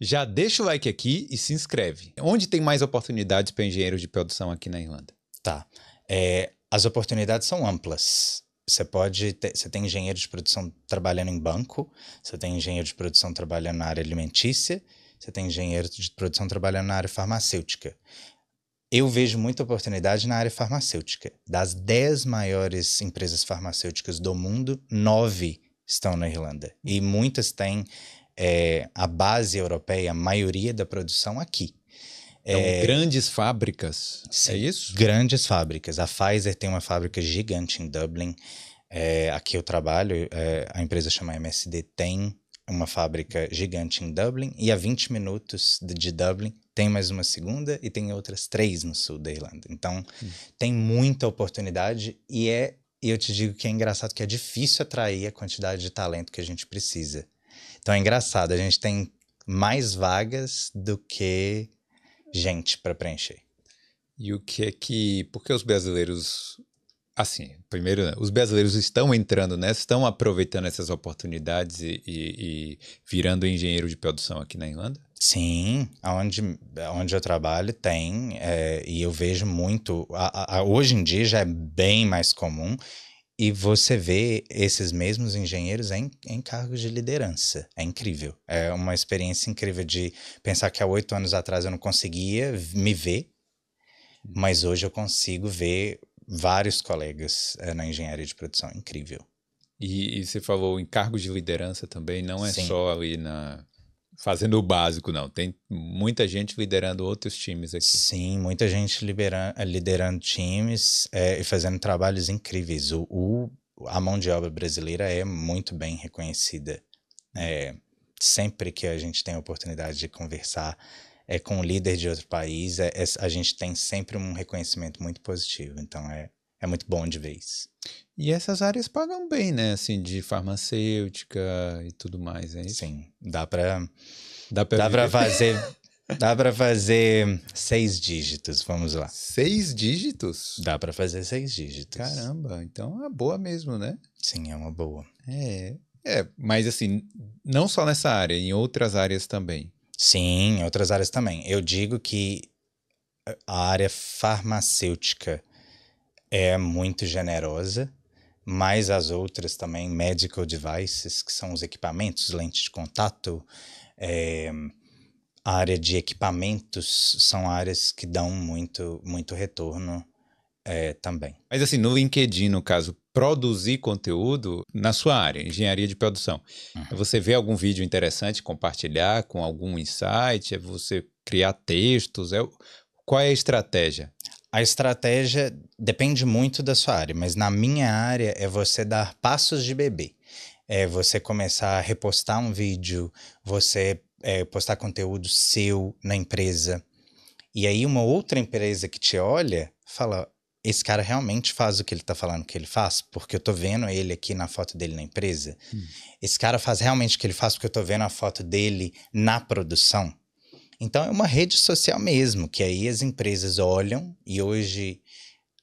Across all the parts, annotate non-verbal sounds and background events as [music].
Já deixa o like aqui e se inscreve. Onde tem mais oportunidades para engenheiros de produção aqui na Irlanda? Tá. É, as oportunidades são amplas. Você pode ter, você tem engenheiro de produção trabalhando em banco, você tem engenheiro de produção trabalhando na área alimentícia, você tem engenheiro de produção trabalhando na área farmacêutica. Eu vejo muita oportunidade na área farmacêutica. Das 10 maiores empresas farmacêuticas do mundo, 9 estão na Irlanda. E muitas têm é, a base europeia, a maioria da produção aqui. Então, é, grandes fábricas, é sim, é isso? Grandes fábricas. A Pfizer tem uma fábrica gigante em Dublin. É, aqui eu trabalho, é, a empresa chama MSD tem uma fábrica gigante em Dublin e a 20 minutos de, de Dublin tem mais uma segunda e tem outras três no sul da Irlanda. Então, hum. tem muita oportunidade e é, eu te digo que é engraçado que é difícil atrair a quantidade de talento que a gente precisa. Então é engraçado, a gente tem mais vagas do que gente para preencher. E o que é que. Por que os brasileiros. Assim, primeiro, né, os brasileiros estão entrando nessa, né, estão aproveitando essas oportunidades e, e, e, virando engenheiro de produção aqui na Irlanda? Sim, onde, onde eu trabalho tem, é, e eu vejo muito. A, a, hoje em dia já é bem mais comum e você vê esses mesmos engenheiros em, em cargos de liderança. É incrível. É uma experiência incrível de pensar que há oito anos atrás eu não conseguia me ver, mas hoje eu consigo ver vários colegas é, na engenharia de produção. Incrível. E, e, você falou em cargos de liderança também, não é Sim. só ali na fazendo o básico, não. Tem muita gente liderando outros times aqui. Sim, muita gente liberando, liderando times é, e fazendo trabalhos incríveis. O, o, a mão de obra brasileira é muito bem reconhecida. É, sempre que a gente tem a oportunidade de conversar é, com um líder de outro país, é, é, a gente tem sempre um reconhecimento muito positivo. Então, é, é muito bom de vez. E essas áreas pagam bem, né? Assim, de farmacêutica e tudo mais, é isso? Sim, dá para dá para fazer [laughs] dá para fazer seis dígitos, vamos lá. Seis dígitos? Dá para fazer seis dígitos. Caramba, então é uma boa mesmo, né? Sim, é uma boa. É, é, mas assim, não só nessa área, em outras áreas também. Sim, em outras áreas também. Eu digo que a área farmacêutica é muito generosa, mais as outras também, medical devices, que são os equipamentos, lentes de contato, é, a área de equipamentos são áreas que dão muito, muito retorno é, também. Mas assim, no LinkedIn, no caso, produzir conteúdo na sua área, engenharia de produção. Uhum. Você vê algum vídeo interessante, compartilhar com algum insight, é você criar textos, é qual é a estratégia? A estratégia depende muito da sua área, mas na minha área é você dar passos de bebê. É você começar a repostar um vídeo, você é, postar conteúdo seu na empresa. E aí uma outra empresa que te olha fala: esse cara realmente faz o que ele está falando que ele faz, porque eu estou vendo ele aqui na foto dele na empresa. Hum. Esse cara faz realmente o que ele faz, porque eu estou vendo a foto dele na produção. Então é uma rede social mesmo, que aí as empresas olham e hoje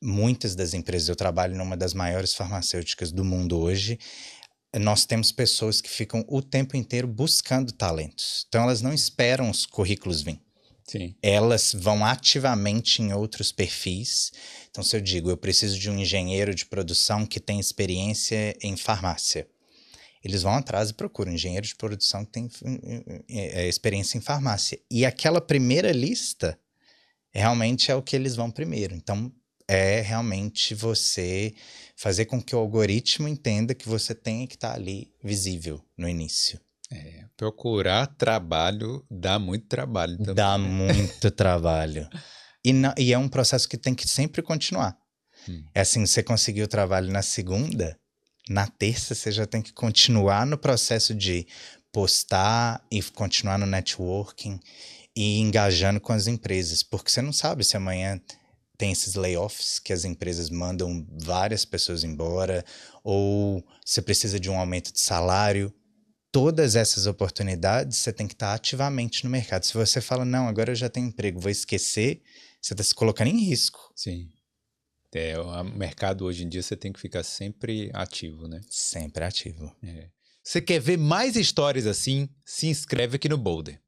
muitas das empresas, eu trabalho numa das maiores farmacêuticas do mundo hoje, nós temos pessoas que ficam o tempo inteiro buscando talentos. Então elas não esperam os currículos vir. Sim. Elas vão ativamente em outros perfis. Então, se eu digo, eu preciso de um engenheiro de produção que tem experiência em farmácia, eles vão atrás e procuram engenheiro de produção que tem hum, hum, hum, é, é, experiência em farmácia. E aquela primeira lista realmente é o que eles vão primeiro. Então, é realmente você fazer com que o algoritmo entenda que você tem que estar tá ali visível no início. É, procurar trabalho dá muito trabalho também. Dá né? muito [laughs] trabalho. E, e, é um processo que tem que sempre continuar. Hum. É assim, você conseguiu trabalho na segunda, na terça você já tem que continuar no processo de postar e continuar no networking e engajando com as empresas, porque você não sabe se amanhã tem esses layoffs que as empresas mandam várias pessoas embora ou você precisa de um aumento de salário. Todas essas oportunidades você tem que estar ativamente no mercado. Se você fala, não, agora eu já tenho emprego, vou esquecer, você está se colocando em risco. Sim. É, o mercado hoje em dia você tem que ficar sempre ativo, né? Sempre ativo. É. Você quer ver mais histórias assim? Se inscreve aqui no Boulder.